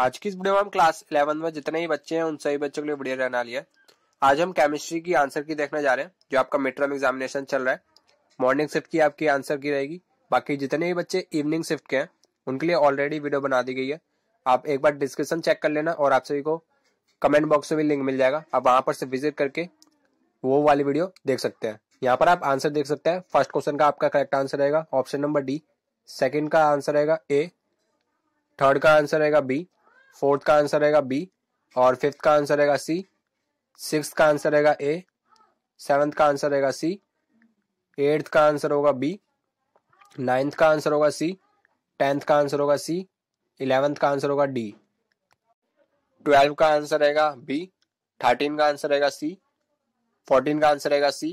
आज की इस वीडियो में हम क्लास इलेवन में जितने ही बच्चे हैं उन सभी बच्चों के लिए वीडियो रहना लिया आज हम केमिस्ट्री की आंसर की देखने जा रहे हैं जो आपका मिड एग्जामिनेशन चल रहा है मॉर्निंग शिफ्ट की आपकी आंसर की रहेगी बाकी जितने भी बच्चे इवनिंग शिफ्ट के हैं उनके लिए ऑलरेडी वीडियो बना दी गई है आप एक बार डिस्क्रिप्शन चेक कर लेना और आप सभी को कमेंट बॉक्स में भी लिंक मिल जाएगा आप वहां पर से विजिट करके वो वाली वीडियो देख सकते हैं यहाँ पर आप आंसर देख सकते हैं फर्स्ट क्वेश्चन का आपका करेक्ट आंसर रहेगा ऑप्शन नंबर डी सेकेंड का आंसर रहेगा ए थर्ड का आंसर रहेगा बी फोर्थ का आंसर रहेगा बी और फिफ्थ का आंसर रहेगा सी सिक्स का आंसर रहेगा ए सेवन्थ का आंसर रहेगा सी एट्थ का आंसर होगा बी नाइन्थ का आंसर होगा सी टेंथ का आंसर होगा सी इलेवेंथ का आंसर होगा डी ट्वेल्व का आंसर रहेगा बी थर्टीन का आंसर रहेगा सी फोर्टीन का आंसर रहेगा सी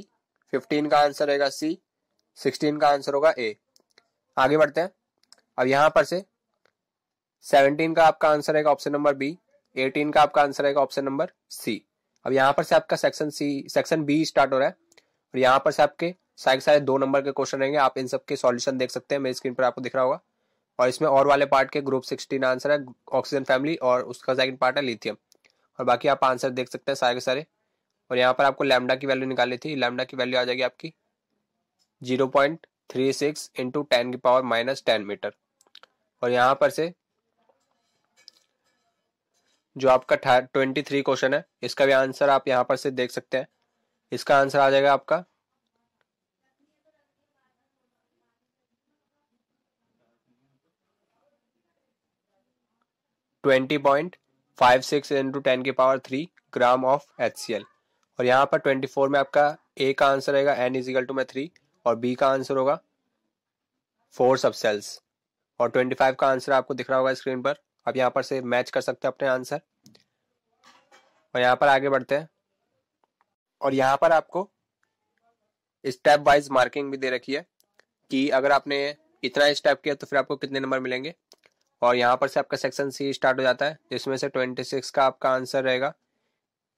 फिफ्टीन का आंसर रहेगा सी सिक्सटीन का आंसर होगा ए आगे बढ़ते हैं अब यहाँ पर से सेवनटीन का आपका आंसर है ऑप्शन नंबर बी एटीन का आपका आंसर है ऑप्शन नंबर सी अब यहाँ पर से आपका section C section B start हो रहा है और यहाँ पर से आपके सारे सारे दो नंबर के क्वेश्चन रहेंगे आप इन सब के सॉल्यूशन देख सकते हैं मेरी स्क्रीन पर आपको दिख रहा होगा और इसमें और वाले पार्ट के ग्रुप सिक्सटीन आंसर है ऑक्सीजन फैमिली और उसका सेकंड पार्ट है लिथियम और बाकी आप आंसर देख सकते हैं सारे के सारे और यहाँ पर आपको लैमडा की वैल्यू निकाली थी लैमडा की वैल्यू आ जाएगी आपकी zero point three six into ten की पावर माइनस टेन मीटर और यहाँ पर से जो आपका ट्वेंटी थ्री क्वेश्चन है इसका भी आंसर आप यहाँ पर से देख सकते हैं इसका आंसर आ जाएगा आपका twenty point five six into ten के power three gram of H और यहाँ पर ट्वेंटी फोर में आपका ए का आंसर रहेगा एन इजिकल टू में थ्री और बी का आंसर होगा फोर सबसेल्स और ट्वेंटी फाइव का आंसर आपको दिख रहा होगा स्क्रीन पर आप यहाँ पर से मैच कर सकते हैं अपने आंसर और यहाँ पर आगे बढ़ते हैं और यहाँ पर आपको स्टेप वाइज मार्किंग भी दे रखी है कि अगर आपने इतना स्टेप किया तो फिर आपको कितने नंबर मिलेंगे और यहाँ पर से आपका सेक्शन सी स्टार्ट हो जाता है जिसमें से ट्वेंटी सिक्स का आपका आंसर रहेगा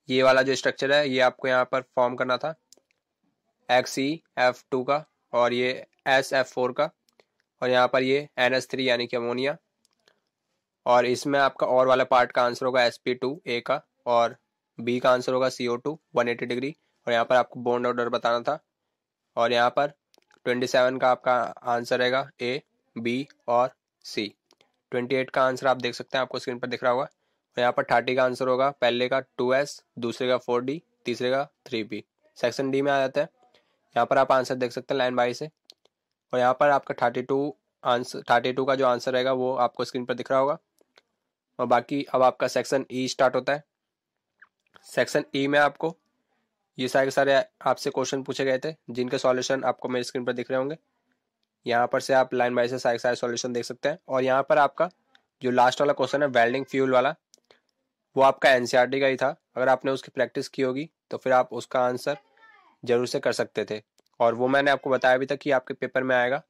ये वाला जो स्ट्रक्चर है ये आपको यहाँ पर फॉर्म करना था एक्स ई एफ टू का और ये एस एफ फोर का और यहाँ पर ये एन एस थ्री यानी कि अमोनिया और इसमें आपका और वाला पार्ट का आंसर होगा एस पी टू ए का और बी का आंसर होगा C O two one eighty degree और यहाँ पर आपको बॉन्ड ऑर्डर बताना था और यहाँ पर ट्वेंटी सेवन का आपका आंसर रहेगा ए बी और सी ट्वेंटी एट का आंसर आप देख सकते हैं आपको स्क्रीन पर दिख रहा होगा और यहाँ पर थर्टी का आंसर होगा पहले का टू एस दूसरे का फोर डी तीसरे का थ्री बी सेक्शन डी में आ जाता है यहाँ पर आप आंसर देख सकते हैं लाइन बाई से और यहाँ पर आपका thirty two answer thirty two का जो आंसर रहेगा वो आपको स्क्रीन पर दिख रहा होगा और बाकी अब आपका सेक्शन ई स्टार्ट होता है सेक्शन ई e में आपको ये सारे सारे आपसे क्वेश्चन पूछे गए थे जिनके सॉल्यूशन आपको मेरे स्क्रीन पर दिख रहे होंगे यहाँ पर से आप लाइन बाई से सारे सारे सॉल्यूशन देख सकते हैं और यहाँ पर आपका जो लास्ट वाला क्वेश्चन है वेल्डिंग फ्यूल वाला वो आपका एन e का ही था अगर आपने उसकी प्रैक्टिस की होगी तो फिर आप उसका आंसर जरूर से कर सकते थे और वो मैंने आपको बताया भी था कि आपके पेपर में आएगा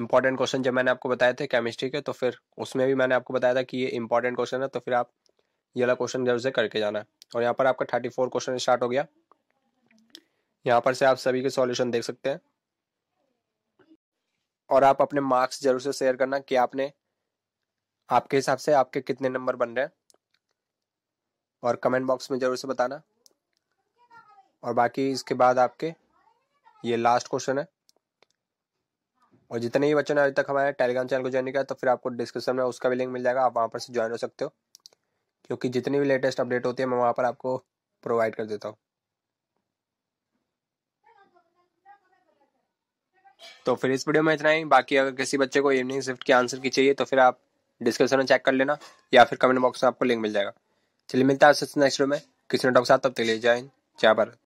इंपॉर्टेंट क्वेश्चन जब मैंने आपको बताए थे केमिस्ट्री के तो फिर उसमें भी मैंने आपको बताया था कि ये इंपॉर्टेंट क्वेश्चन है तो फिर आप ये वाला क्वेश्चन जरूर से करके जाना है और यहाँ पर आपका थर्टी फोर क्वेश्चन स्टार्ट हो गया यहाँ पर से आप सभी के सॉल्यूशन देख सकते हैं और आप अपने मार्क्स जरूर से शेयर करना कि आपने आपके हिसाब से आपके कितने नंबर बन रहे हैं और कमेंट बॉक्स में जरूर से बताना और बाकी इसके बाद आपके ये लास्ट क्वेश्चन है और जितने ही बच्चों ने अभी तक हमारे टेलीग्राम चैनल को ज्वाइन किया तो फिर आपको डिस्क्रिप्शन में उसका भी लिंक मिल जाएगा आप वहाँ पर से ज्वाइन हो सकते हो क्योंकि जितनी भी लेटेस्ट अपडेट होती है मैं वहाँ पर आपको प्रोवाइड कर देता हूँ तो फिर इस वीडियो में इतना ही बाकी अगर किसी बच्चे को इवनिंग शिफ्ट के आंसर की चाहिए तो फिर आप डिस्क्रिप्शन में चेक कर लेना या फिर कमेंट बॉक्स में आपको लिंक मिल जाएगा चलिए मिलता है नेक्स्ट वीडियो में किसी ने डॉक्टर साथ तब तक ले जाए जय भारत